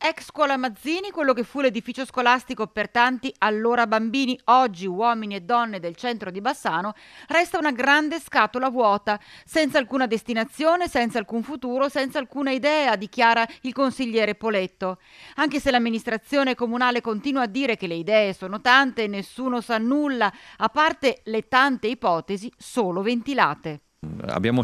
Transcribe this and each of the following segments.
Ex scuola Mazzini, quello che fu l'edificio scolastico per tanti allora bambini, oggi uomini e donne del centro di Bassano, resta una grande scatola vuota, senza alcuna destinazione, senza alcun futuro, senza alcuna idea, dichiara il consigliere Poletto. Anche se l'amministrazione comunale continua a dire che le idee sono tante, nessuno sa nulla, a parte le tante ipotesi solo ventilate. Mm, abbiamo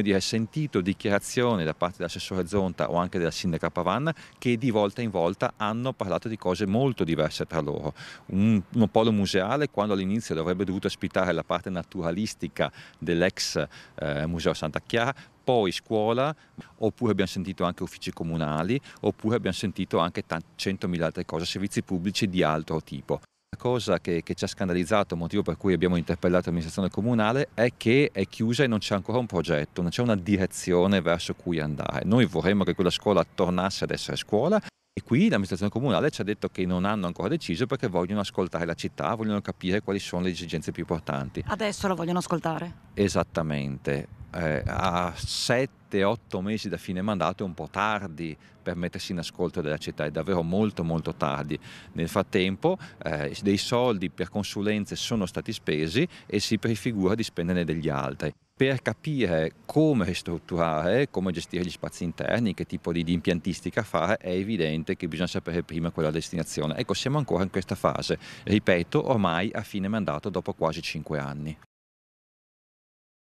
dire, sentito dichiarazioni da parte dell'assessore Zonta o anche della sindaca Pavanna che di volta in volta hanno parlato di cose molto diverse tra loro. Un, uno polo museale quando all'inizio dovrebbe dovuto ospitare la parte naturalistica dell'ex eh, Museo Santa Chiara, poi scuola, oppure abbiamo sentito anche uffici comunali, oppure abbiamo sentito anche 100.000 altre cose, servizi pubblici di altro tipo cosa che, che, ci ha scandalizzato, motivo per cui abbiamo interpellato l'amministrazione comunale, è che è chiusa e non c'è ancora un progetto, non c'è una direzione verso cui andare. Noi vorremmo che quella scuola tornasse ad essere scuola e qui l'amministrazione comunale ci ha detto che non hanno ancora deciso perché vogliono ascoltare la città, vogliono capire quali sono le esigenze più importanti. Adesso la vogliono ascoltare? Esattamente eh, a 7-8 mesi da fine mandato è un po' tardi per mettersi in ascolto della città, è davvero molto molto tardi. Nel frattempo eh, dei soldi per consulenze sono stati spesi e si prefigura di spenderne degli altri per capire come ristrutturare, come gestire gli spazi interni, che tipo di, di, impiantistica fare, è evidente che bisogna sapere prima quella destinazione. Ecco, siamo ancora in questa fase, ripeto, ormai a fine mandato dopo quasi 5 anni.